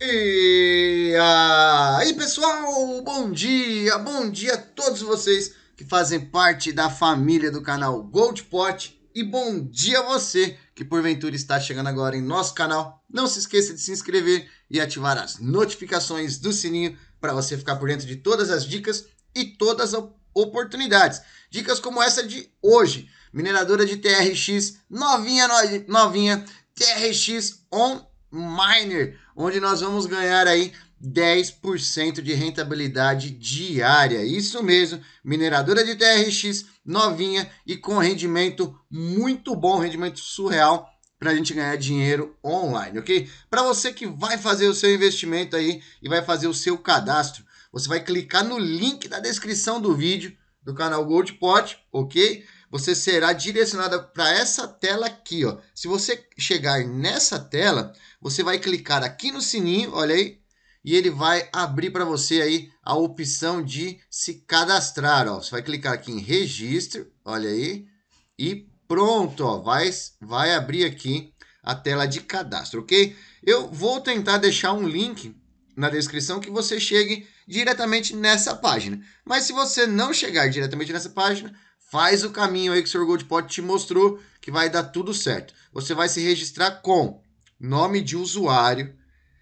E aí, pessoal, bom dia, bom dia a todos vocês que fazem parte da família do canal Gold Pot e bom dia a você que porventura está chegando agora em nosso canal. Não se esqueça de se inscrever e ativar as notificações do sininho para você ficar por dentro de todas as dicas e todas as oportunidades. Dicas como essa de hoje, mineradora de TRX novinha novinha, TRX on Miner, onde nós vamos ganhar aí 10% de rentabilidade diária. Isso mesmo, mineradora de TRX novinha e com rendimento muito bom, rendimento surreal para a gente ganhar dinheiro online, ok? Para você que vai fazer o seu investimento aí e vai fazer o seu cadastro, você vai clicar no link da descrição do vídeo do canal Gold Pot, ok? você será direcionada para essa tela aqui, ó. Se você chegar nessa tela, você vai clicar aqui no sininho, olha aí, e ele vai abrir para você aí a opção de se cadastrar, ó. Você vai clicar aqui em registro, olha aí, e pronto, ó, vai, vai abrir aqui a tela de cadastro, ok? Eu vou tentar deixar um link na descrição que você chegue diretamente nessa página. Mas se você não chegar diretamente nessa página, Faz o caminho aí que o Sr. Goldpot te mostrou que vai dar tudo certo. Você vai se registrar com nome de usuário,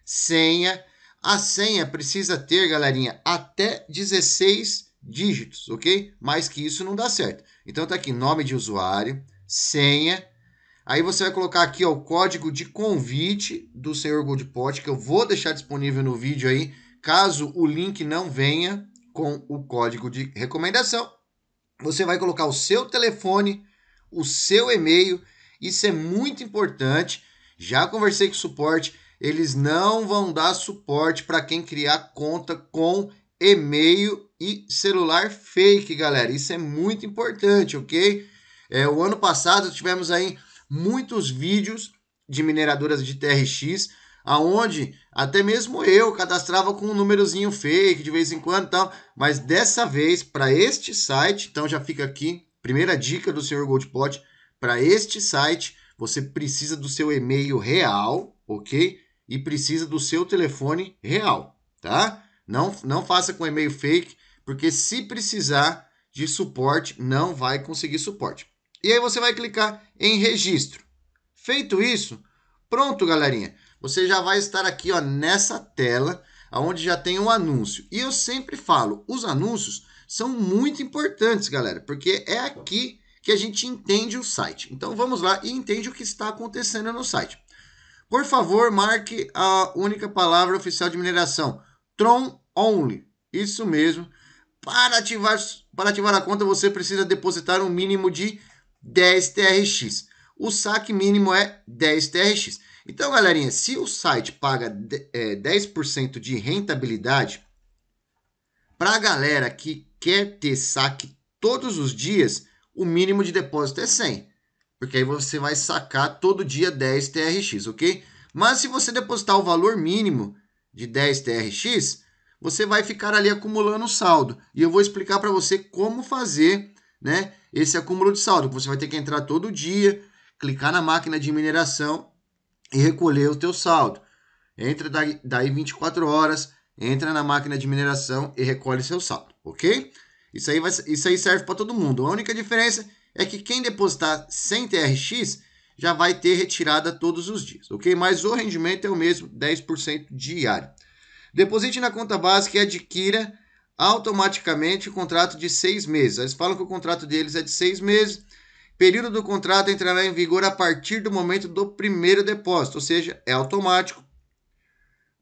senha. A senha precisa ter, galerinha, até 16 dígitos, ok? Mais que isso não dá certo. Então tá aqui nome de usuário, senha. Aí você vai colocar aqui ó, o código de convite do Sr. Goldpot, que eu vou deixar disponível no vídeo aí, caso o link não venha com o código de recomendação. Você vai colocar o seu telefone, o seu e-mail. Isso é muito importante. Já conversei com o suporte, eles não vão dar suporte para quem criar conta com e-mail e celular fake, galera. Isso é muito importante, ok? É, o ano passado tivemos aí muitos vídeos de mineradoras de TRX, aonde até mesmo eu cadastrava com um númerozinho fake de vez em quando, tal, mas dessa vez para este site, então já fica aqui primeira dica do Sr. Goldpot, para este site, você precisa do seu e-mail real, OK? E precisa do seu telefone real, tá? Não não faça com e-mail fake, porque se precisar de suporte, não vai conseguir suporte. E aí você vai clicar em registro. Feito isso, pronto, galerinha você já vai estar aqui ó, nessa tela, onde já tem um anúncio. E eu sempre falo, os anúncios são muito importantes, galera, porque é aqui que a gente entende o site. Então vamos lá e entende o que está acontecendo no site. Por favor, marque a única palavra oficial de mineração, Tron Only. Isso mesmo. Para ativar, para ativar a conta, você precisa depositar um mínimo de 10 TRX. O saque mínimo é 10 TRX. Então, galerinha, se o site paga 10% é, de rentabilidade, para a galera que quer ter saque todos os dias, o mínimo de depósito é 100. Porque aí você vai sacar todo dia 10 TRX, ok? Mas se você depositar o valor mínimo de 10 TRX, você vai ficar ali acumulando saldo. E eu vou explicar para você como fazer né, esse acúmulo de saldo. Você vai ter que entrar todo dia, clicar na máquina de mineração e recolher o teu saldo. Entra daí, daí 24 horas, entra na máquina de mineração e recolhe seu saldo, ok? Isso aí, vai, isso aí serve para todo mundo. A única diferença é que quem depositar sem TRX já vai ter retirada todos os dias, ok? Mas o rendimento é o mesmo, 10% diário. Deposite na conta básica e adquira automaticamente o contrato de seis meses. Eles falam que o contrato deles é de seis meses Período do contrato entrará em vigor a partir do momento do primeiro depósito, ou seja, é automático.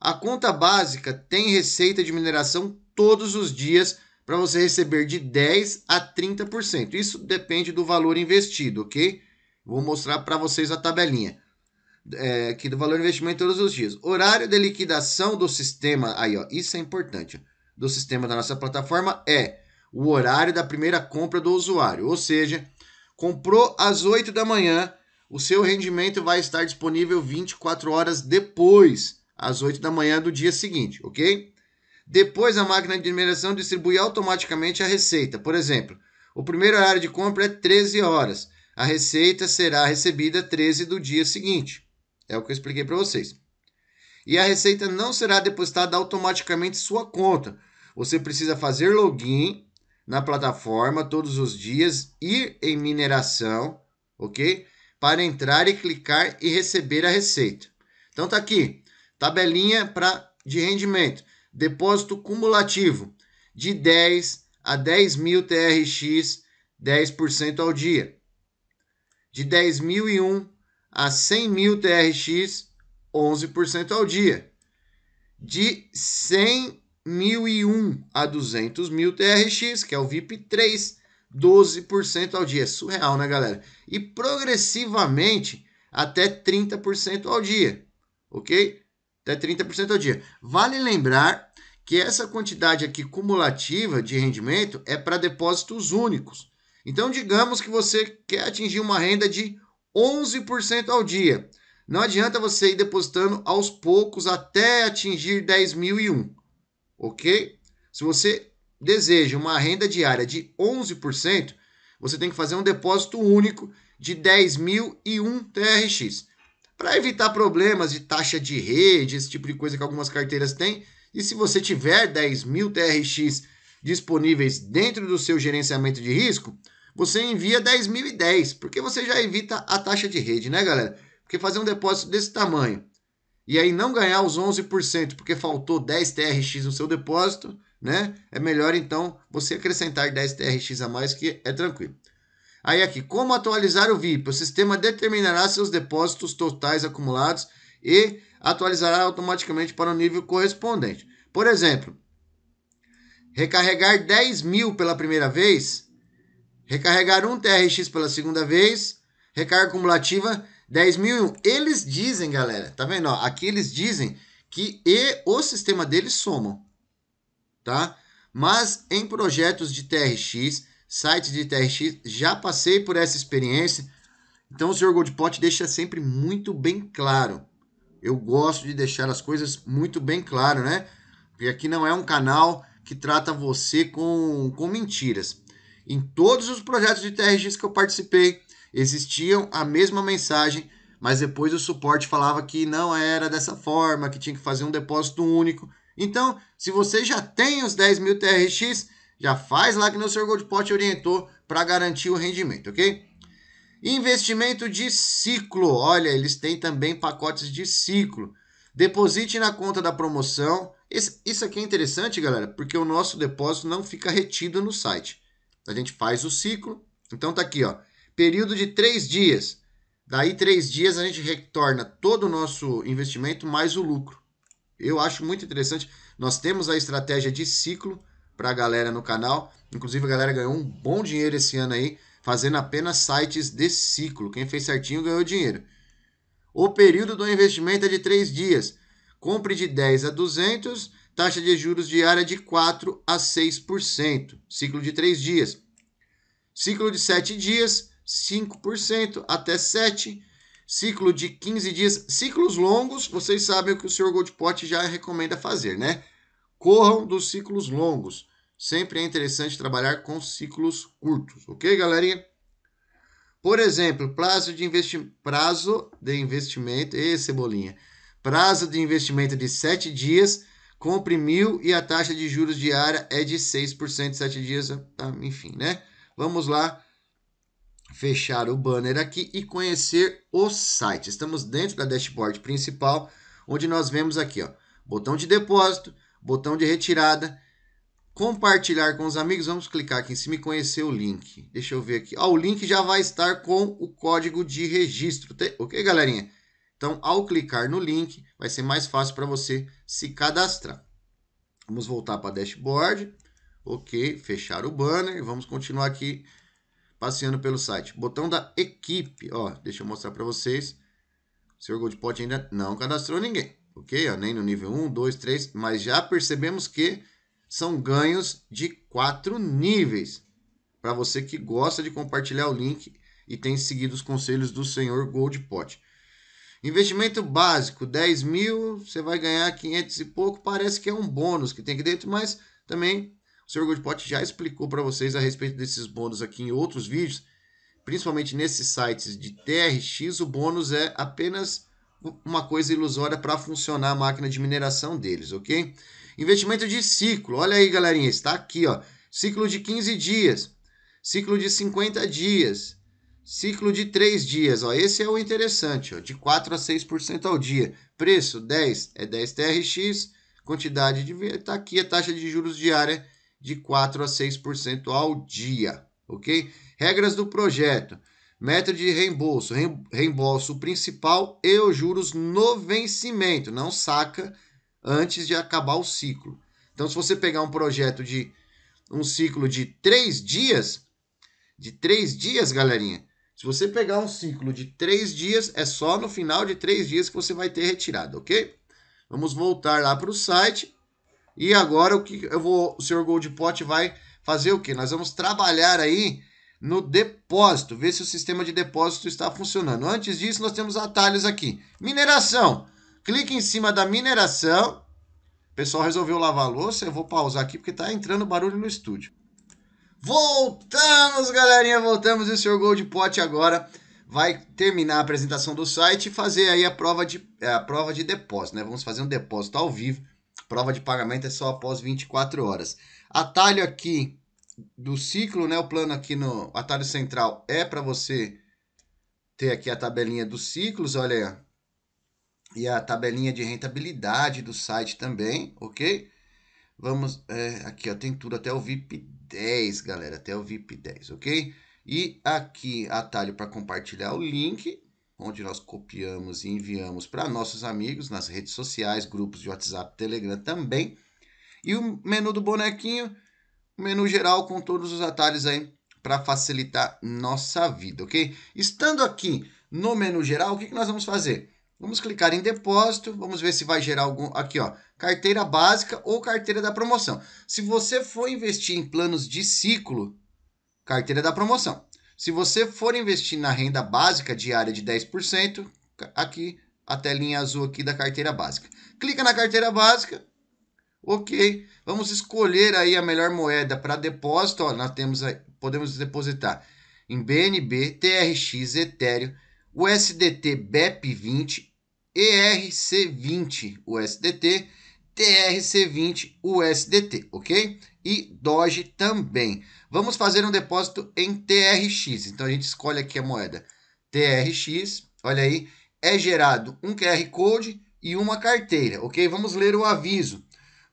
A conta básica tem receita de mineração todos os dias para você receber de 10 a 30%. Isso depende do valor investido, ok? Vou mostrar para vocês a tabelinha é, aqui do valor investimento todos os dias. Horário de liquidação do sistema, aí ó, isso é importante, do sistema da nossa plataforma é o horário da primeira compra do usuário, ou seja, Comprou às 8 da manhã, o seu rendimento vai estar disponível 24 horas depois, às 8 da manhã do dia seguinte, ok? Depois a máquina de numeração distribui automaticamente a receita. Por exemplo, o primeiro horário de compra é 13 horas. A receita será recebida 13 do dia seguinte. É o que eu expliquei para vocês. E a receita não será depositada automaticamente em sua conta. Você precisa fazer login na plataforma todos os dias, ir em mineração, ok? Para entrar e clicar e receber a receita. Então tá aqui, tabelinha pra, de rendimento, depósito cumulativo de 10 a 10 mil TRX, 10% ao dia. De 10.001 a 100 mil TRX, 11% ao dia. De 100 1.001 a 200 mil TRX, que é o VIP 3, 12% ao dia. É surreal, né, galera? E progressivamente até 30% ao dia, ok? Até 30% ao dia. Vale lembrar que essa quantidade aqui cumulativa de rendimento é para depósitos únicos. Então, digamos que você quer atingir uma renda de 11% ao dia. Não adianta você ir depositando aos poucos até atingir 10.001 ok? Se você deseja uma renda diária de 11%, você tem que fazer um depósito único de 10.001 TRX. Para evitar problemas de taxa de rede, esse tipo de coisa que algumas carteiras têm, e se você tiver 10.000 TRX disponíveis dentro do seu gerenciamento de risco, você envia 10.010, porque você já evita a taxa de rede, né, galera? Porque fazer um depósito desse tamanho e aí não ganhar os 11% porque faltou 10 TRX no seu depósito, né? É melhor então você acrescentar 10 TRX a mais que é tranquilo. Aí aqui, como atualizar o VIP? O sistema determinará seus depósitos totais acumulados e atualizará automaticamente para o nível correspondente. Por exemplo, recarregar 10 mil pela primeira vez, recarregar 1 TRX pela segunda vez, recarga cumulativa 10.001. Eles dizem, galera, tá vendo? Ó, aqui eles dizem que e o sistema deles somam, tá? Mas em projetos de TRX, sites de TRX, já passei por essa experiência. Então o Sr. Goldpot deixa sempre muito bem claro. Eu gosto de deixar as coisas muito bem claro, né? Porque aqui não é um canal que trata você com, com mentiras. Em todos os projetos de TRX que eu participei, existiam a mesma mensagem, mas depois o suporte falava que não era dessa forma, que tinha que fazer um depósito único. Então, se você já tem os 10 mil TRX, já faz lá que no seu Goldpot orientou para garantir o rendimento, ok? Investimento de ciclo. Olha, eles têm também pacotes de ciclo. Deposite na conta da promoção. Esse, isso aqui é interessante, galera, porque o nosso depósito não fica retido no site. A gente faz o ciclo. Então tá aqui, ó período de três dias. Daí três dias a gente retorna todo o nosso investimento mais o lucro. Eu acho muito interessante. Nós temos a estratégia de ciclo para a galera no canal. Inclusive a galera ganhou um bom dinheiro esse ano aí, fazendo apenas sites de ciclo. Quem fez certinho ganhou dinheiro. O período do investimento é de três dias. Compre de 10 a 200, taxa de juros diária de 4 a 6%, ciclo de três dias. Ciclo de sete dias, 5% até 7%, ciclo de 15 dias. Ciclos longos, vocês sabem o que o Sr. Goldpot já recomenda fazer, né? Corram dos ciclos longos. Sempre é interessante trabalhar com ciclos curtos, ok, galerinha? Por exemplo, prazo de, investi prazo de investimento. E cebolinha. Prazo de investimento de 7 dias. Compre mil e a taxa de juros diária é de 6%, 7 dias. Ah, enfim, né? Vamos lá fechar o banner aqui e conhecer o site. Estamos dentro da dashboard principal, onde nós vemos aqui, ó, botão de depósito, botão de retirada, compartilhar com os amigos. Vamos clicar aqui em cima e conhecer o link. Deixa eu ver aqui. Ó, o link já vai estar com o código de registro, tá? ok, galerinha? Então, ao clicar no link, vai ser mais fácil para você se cadastrar. Vamos voltar para a dashboard. Ok, fechar o banner. Vamos continuar aqui passeando pelo site. Botão da equipe, ó, deixa eu mostrar para vocês. O Sr. Goldpot ainda não cadastrou ninguém, ok? Ó, nem no nível 1, 2, 3, mas já percebemos que são ganhos de quatro níveis. Para você que gosta de compartilhar o link e tem seguido os conselhos do senhor Goldpot. Investimento básico, 10 mil, você vai ganhar 500 e pouco, parece que é um bônus que tem aqui dentro, mas também Sr. Goldpot já explicou para vocês a respeito desses bônus aqui em outros vídeos, principalmente nesses sites de TRX, o bônus é apenas uma coisa ilusória para funcionar a máquina de mineração deles, ok? Investimento de ciclo, olha aí galerinha, está aqui, ó. Ciclo de 15 dias, ciclo de 50 dias, ciclo de 3 dias, ó. Esse é o interessante, ó, de 4 a 6% ao dia. Preço 10 é 10 TRX, quantidade de está aqui a taxa de juros diária de 4 a 6% ao dia, ok? Regras do projeto. Método de reembolso, reembolso principal e os juros no vencimento, não saca antes de acabar o ciclo. Então, se você pegar um projeto de um ciclo de três dias, de três dias, galerinha, se você pegar um ciclo de três dias, é só no final de três dias que você vai ter retirado, ok? Vamos voltar lá para o site. E agora o que eu vou, o senhor Goldpot vai fazer o quê? Nós vamos trabalhar aí no depósito, ver se o sistema de depósito está funcionando. Antes disso, nós temos atalhos aqui. Mineração. Clique em cima da mineração. O pessoal resolveu lavar a louça. Eu vou pausar aqui porque está entrando barulho no estúdio. Voltamos, galerinha, voltamos. E o senhor Goldpot agora vai terminar a apresentação do site e fazer aí a prova de, a prova de depósito, né? Vamos fazer um depósito ao vivo prova de pagamento é só após 24 horas. Atalho aqui do ciclo, né? O plano aqui no atalho central é para você ter aqui a tabelinha dos ciclos, olha aí. E a tabelinha de rentabilidade do site também, ok? Vamos, é, aqui ó, tem tudo até o VIP 10, galera, até o VIP 10, ok? E aqui, atalho para compartilhar o link onde nós copiamos e enviamos para nossos amigos nas redes sociais, grupos de WhatsApp, Telegram também. E o menu do bonequinho, o menu geral com todos os atalhos aí para facilitar nossa vida, ok? Estando aqui no menu geral, o que, que nós vamos fazer? Vamos clicar em depósito, vamos ver se vai gerar algum... Aqui, ó, carteira básica ou carteira da promoção. Se você for investir em planos de ciclo, carteira da promoção. Se você for investir na renda básica diária de 10%, aqui a telinha azul aqui da carteira básica. Clica na carteira básica. OK. Vamos escolher aí a melhor moeda para depósito, ó, nós temos aí, podemos depositar em BNB, TRX, Ethereum, USDT BEP20, ERC20 USDT, TRC20 USDT, OK? e Doge também. Vamos fazer um depósito em TRX. Então a gente escolhe aqui a moeda TRX. Olha aí, é gerado um QR Code e uma carteira, ok? Vamos ler o aviso.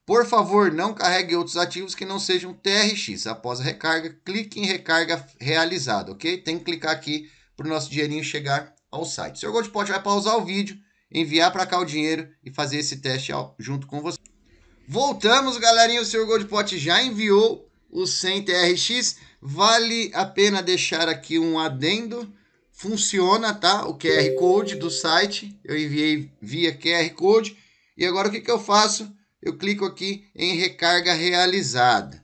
Por favor, não carregue outros ativos que não sejam TRX. Após a recarga, clique em recarga realizada, ok? Tem que clicar aqui para o nosso dinheirinho chegar ao site. O Sr. Goldpot vai pausar o vídeo, enviar para cá o dinheiro e fazer esse teste junto com você. Voltamos, galerinha. O senhor Goldpot já enviou o 100 TRX. Vale a pena deixar aqui um adendo. Funciona, tá? O QR Code do site. Eu enviei via QR Code. E agora o que, que eu faço? Eu clico aqui em recarga realizada.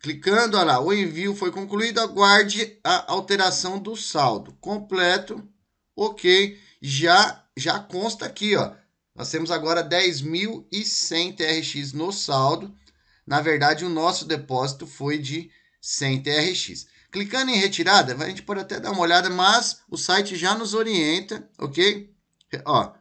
Clicando, olha lá, o envio foi concluído. Aguarde a alteração do saldo. Completo. Ok. Já, já consta aqui, ó. Nós temos agora 10.100 TRX no saldo. Na verdade, o nosso depósito foi de 100 TRX. Clicando em retirada, a gente pode até dar uma olhada, mas o site já nos orienta, ok? Ó,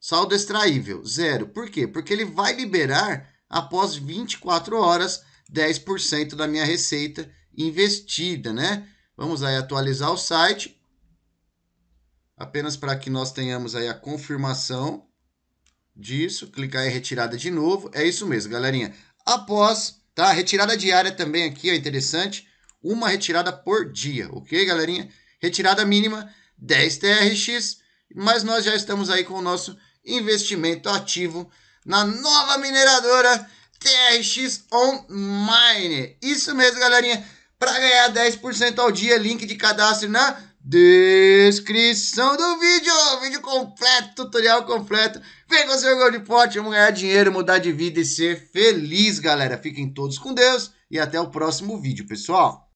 saldo extraível, zero. Por quê? Porque ele vai liberar, após 24 horas, 10% da minha receita investida, né? Vamos aí atualizar o site, apenas para que nós tenhamos aí a confirmação disso, clicar em retirada de novo. É isso mesmo, galerinha. Após, tá? Retirada diária também aqui, é interessante. Uma retirada por dia, ok, galerinha? Retirada mínima, 10 TRX. Mas nós já estamos aí com o nosso investimento ativo na nova mineradora TRX Online. Isso mesmo, galerinha. Para ganhar 10% ao dia, link de cadastro na descrição do vídeo. Vídeo completo, tutorial completo. Vem com seu gol de pote, vamos ganhar dinheiro, mudar de vida e ser feliz, galera. Fiquem todos com Deus e até o próximo vídeo, pessoal.